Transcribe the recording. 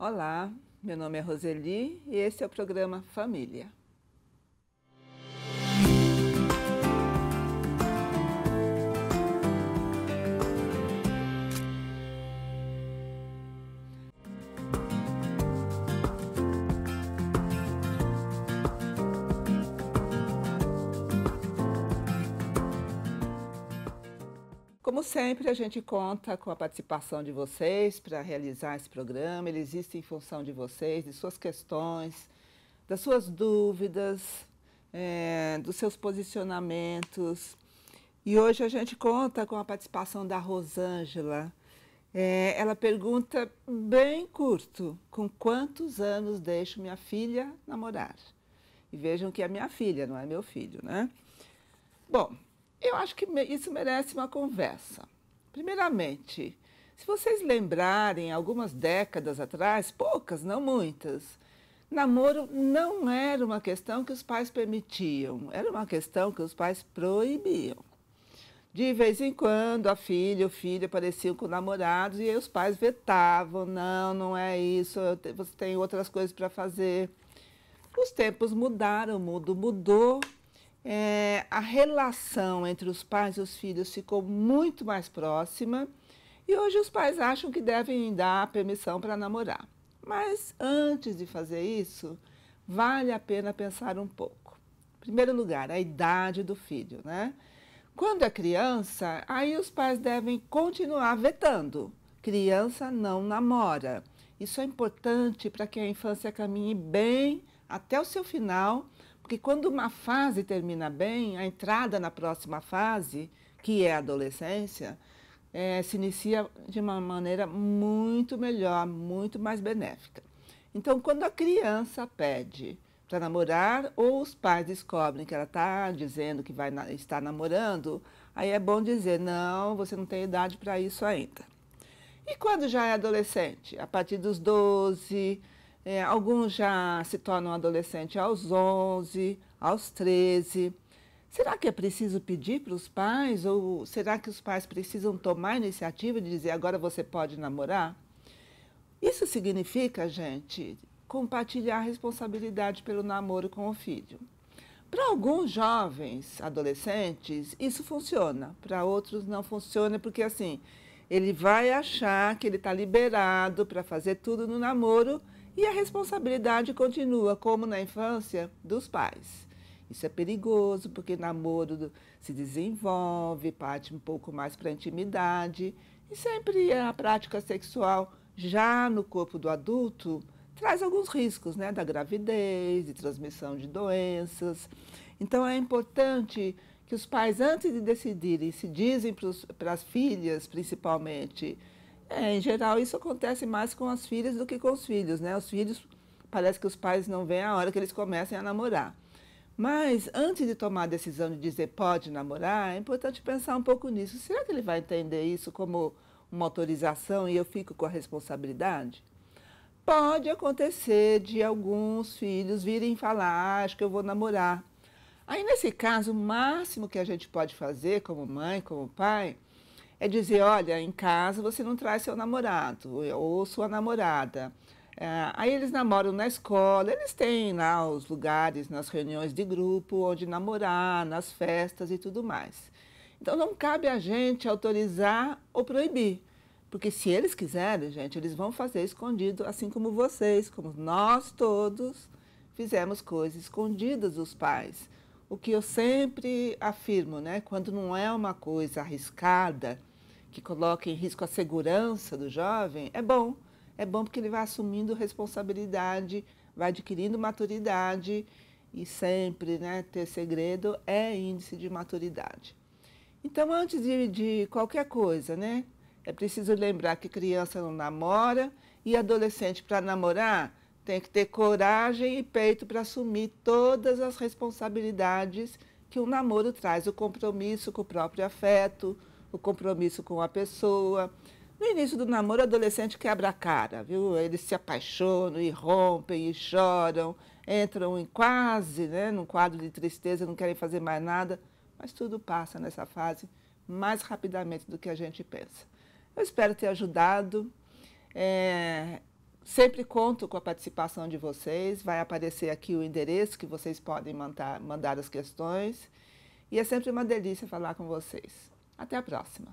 Olá, meu nome é Roseli e esse é o programa Família. Como sempre, a gente conta com a participação de vocês para realizar esse programa. Ele existe em função de vocês, de suas questões, das suas dúvidas, é, dos seus posicionamentos. E hoje a gente conta com a participação da Rosângela. É, ela pergunta bem curto: com quantos anos deixo minha filha namorar? E vejam que é minha filha, não é meu filho, né? Bom, eu acho que isso merece uma conversa. Primeiramente, se vocês lembrarem, algumas décadas atrás, poucas, não muitas, namoro não era uma questão que os pais permitiam, era uma questão que os pais proibiam. De vez em quando, a filha ou filho apareciam com namorados e aí os pais vetavam: não, não é isso, você tem outras coisas para fazer. Os tempos mudaram, o mundo mudou é, a relação entre os pais e os filhos ficou muito mais próxima e hoje os pais acham que devem dar permissão para namorar. Mas antes de fazer isso, vale a pena pensar um pouco. Em primeiro lugar, a idade do filho, né? Quando é criança, aí os pais devem continuar vetando. Criança não namora. Isso é importante para que a infância caminhe bem até o seu final porque quando uma fase termina bem, a entrada na próxima fase, que é a adolescência, é, se inicia de uma maneira muito melhor, muito mais benéfica. Então, quando a criança pede para namorar ou os pais descobrem que ela está dizendo que vai na, estar namorando, aí é bom dizer: não, você não tem idade para isso ainda. E quando já é adolescente? A partir dos 12, é, alguns já se tornam adolescente aos 11, aos 13. Será que é preciso pedir para os pais ou será que os pais precisam tomar a iniciativa de dizer agora você pode namorar? Isso significa, gente, compartilhar a responsabilidade pelo namoro com o filho. Para alguns jovens, adolescentes, isso funciona, para outros não funciona, porque assim, ele vai achar que ele está liberado para fazer tudo no namoro e a responsabilidade continua, como na infância, dos pais. Isso é perigoso porque namoro se desenvolve, parte um pouco mais para a intimidade e sempre a prática sexual já no corpo do adulto traz alguns riscos, né, da gravidez, de transmissão de doenças. Então é importante que os pais antes de decidirem se dizem para as filhas, principalmente, é, em geral, isso acontece mais com as filhas do que com os filhos, né? Os filhos, parece que os pais não veem a hora que eles comecem a namorar. Mas, antes de tomar a decisão de dizer pode namorar, é importante pensar um pouco nisso. Será que ele vai entender isso como uma autorização e eu fico com a responsabilidade? Pode acontecer de alguns filhos virem falar, ah, acho que eu vou namorar. Aí, nesse caso, o máximo que a gente pode fazer como mãe, como pai, é dizer, olha, em casa você não traz seu namorado ou sua namorada. É, aí eles namoram na escola, eles têm lá os lugares nas reuniões de grupo onde namorar, nas festas e tudo mais. Então não cabe a gente autorizar ou proibir, porque se eles quiserem, gente, eles vão fazer escondido, assim como vocês, como nós todos fizemos coisas escondidas dos pais. O que eu sempre afirmo, né? Quando não é uma coisa arriscada, que coloca em risco a segurança do jovem, é bom. É bom porque ele vai assumindo responsabilidade, vai adquirindo maturidade e sempre né, ter segredo é índice de maturidade. Então, antes de, de qualquer coisa, né, é preciso lembrar que criança não namora e adolescente para namorar tem que ter coragem e peito para assumir todas as responsabilidades que o um namoro traz, o compromisso com o próprio afeto, o compromisso com a pessoa. No início do namoro, o adolescente quebra a cara, viu? Eles se apaixonam e rompem e choram, entram em quase, né, num quadro de tristeza, não querem fazer mais nada, mas tudo passa nessa fase mais rapidamente do que a gente pensa. Eu espero ter ajudado. É, sempre conto com a participação de vocês. Vai aparecer aqui o endereço que vocês podem mandar, mandar as questões. E é sempre uma delícia falar com vocês. Até a próxima!